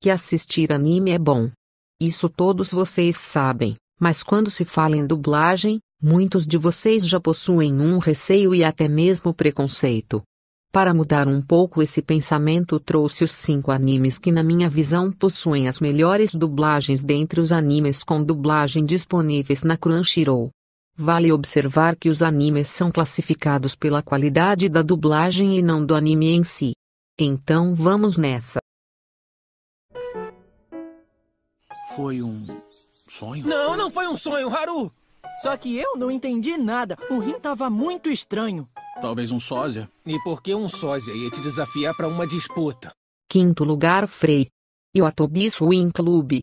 Que assistir anime é bom. Isso todos vocês sabem, mas quando se fala em dublagem, muitos de vocês já possuem um receio e até mesmo preconceito. Para mudar um pouco esse pensamento, trouxe os cinco animes que, na minha visão, possuem as melhores dublagens dentre os animes com dublagem disponíveis na Crunchyroll. Vale observar que os animes são classificados pela qualidade da dublagem e não do anime em si. Então vamos nessa. Foi um sonho? Não, não foi um sonho, Haru! Só que eu não entendi nada. O Rin tava muito estranho. Talvez um sósia. E por que um sósia ia te desafiar para uma disputa? Quinto lugar, Frei. Yotobi Swim Club.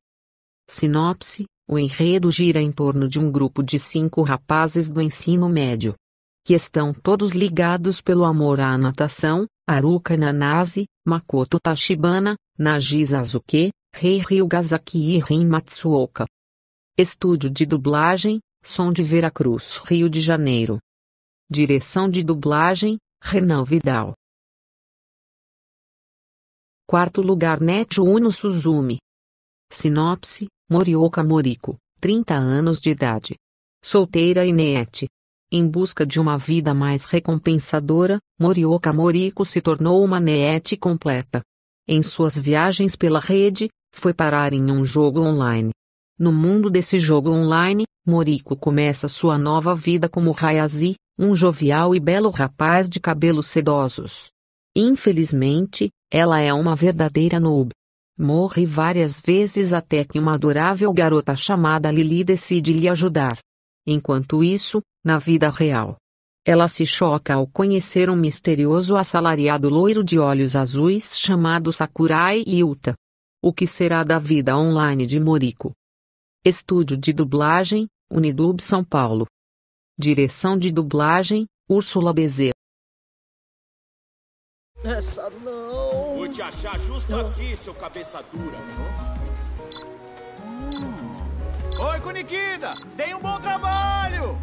Sinopse o enredo gira em torno de um grupo de cinco rapazes do ensino médio, que estão todos ligados pelo amor à natação, Haruka Nanase, Makoto Tashibana, Naji Azuki, Rei Ryugasaki e Rin Matsuoka. Estúdio de dublagem, Som de Veracruz, Rio de Janeiro. Direção de dublagem, Renan Vidal. Quarto lugar Net Uno Suzumi. Sinopse, Morioka Moriko, 30 anos de idade. Solteira e neete. Em busca de uma vida mais recompensadora, Morioka Moriko se tornou uma neete completa. Em suas viagens pela rede, foi parar em um jogo online. No mundo desse jogo online, Moriko começa sua nova vida como Hayashi, um jovial e belo rapaz de cabelos sedosos. Infelizmente, ela é uma verdadeira noob. Morre várias vezes até que uma adorável garota chamada Lily decide lhe ajudar. Enquanto isso, na vida real, ela se choca ao conhecer um misterioso assalariado loiro de olhos azuis chamado Sakurai Yuta. O que será da vida online de Moriko? Estúdio de dublagem, Unidub São Paulo. Direção de dublagem, Úrsula Bezerra. Essa achar justo aqui, seu cabeça dura. Hum. Oi, Kuniquida! Tem um bom trabalho!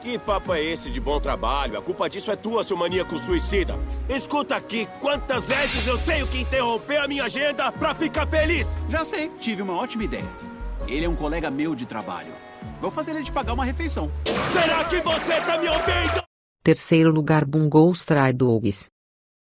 Que papo é esse de bom trabalho? A culpa disso é tua, seu maníaco suicida. Escuta aqui, quantas vezes eu tenho que interromper a minha agenda pra ficar feliz? Já sei, tive uma ótima ideia. Ele é um colega meu de trabalho. Vou fazer ele te pagar uma refeição. Será que você tá me ouvindo? Terceiro lugar, Bungo Stray Dogs.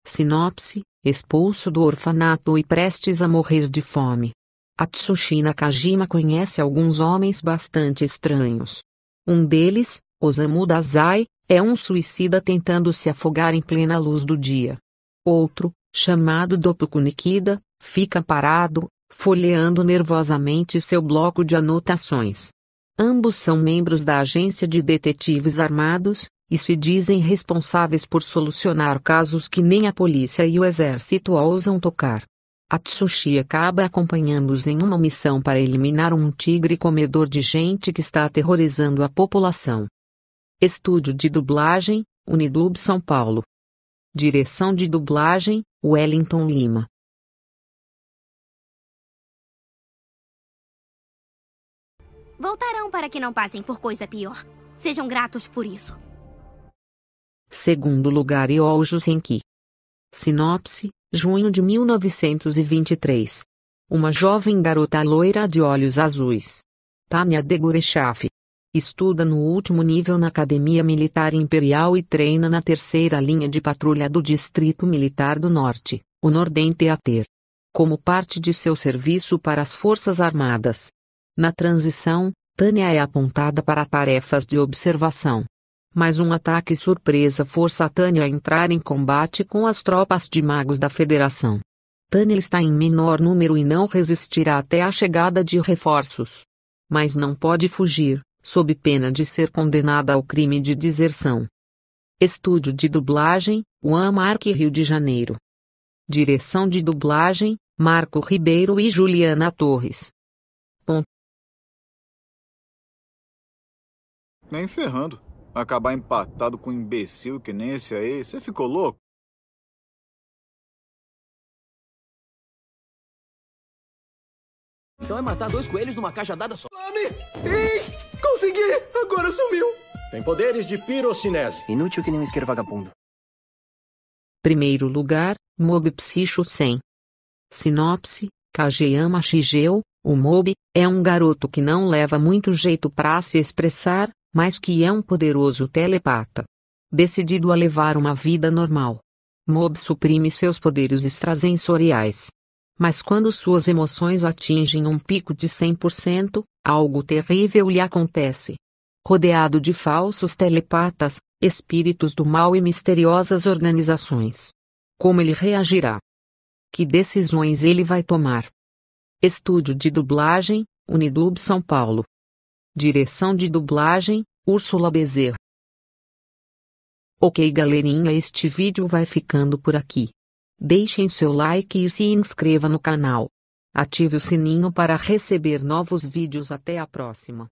Sinopse, expulso do orfanato e prestes a morrer de fome. A Tsushi Nakajima conhece alguns homens bastante estranhos. Um deles, Osamu Dazai, é um suicida tentando se afogar em plena luz do dia. Outro, chamado Dopuku Kunikida, fica parado, folheando nervosamente seu bloco de anotações. Ambos são membros da agência de detetives armados, e se dizem responsáveis por solucionar casos que nem a polícia e o exército ousam tocar. A Tsushi acaba acompanhando-os em uma missão para eliminar um tigre comedor de gente que está aterrorizando a população. Estúdio de dublagem, Unidub São Paulo. Direção de dublagem, Wellington Lima. Voltarão para que não passem por coisa pior. Sejam gratos por isso. Segundo lugar e Iojo Senki. Sinopse, junho de 1923. Uma jovem garota loira de olhos azuis. Tânia Degurechaf. Estuda no último nível na Academia Militar Imperial e treina na terceira linha de patrulha do Distrito Militar do Norte, o Nordem Teater. Como parte de seu serviço para as Forças Armadas. Na transição, Tânia é apontada para tarefas de observação, mas um ataque surpresa força Tânia a entrar em combate com as tropas de magos da Federação. Tânia está em menor número e não resistirá até a chegada de reforços. Mas não pode fugir, sob pena de ser condenada ao crime de deserção. Estúdio de dublagem, Uamark Rio de Janeiro. Direção de dublagem, Marco Ribeiro e Juliana Torres. Ponto. Nem ferrando. Acabar empatado com um imbecil que nem esse aí, você ficou louco? Então é matar dois coelhos numa cajadada só. Lame! Ei! Consegui! Agora sumiu! Tem poderes de pirocinese. Inútil que nem um isqueiro vagabundo. Primeiro lugar, Mob Psycho 100. Sinopse, Kageyama Shigeo, o Mob, é um garoto que não leva muito jeito para se expressar, mas que é um poderoso telepata. Decidido a levar uma vida normal, Mob suprime seus poderes extrasensoriais. Mas quando suas emoções atingem um pico de 100%, algo terrível lhe acontece. Rodeado de falsos telepatas, espíritos do mal e misteriosas organizações. Como ele reagirá? Que decisões ele vai tomar? Estúdio de dublagem, Unidub São Paulo. Direção de dublagem, Úrsula Bezerra. Ok galerinha este vídeo vai ficando por aqui. Deixem seu like e se inscreva no canal. Ative o sininho para receber novos vídeos até a próxima.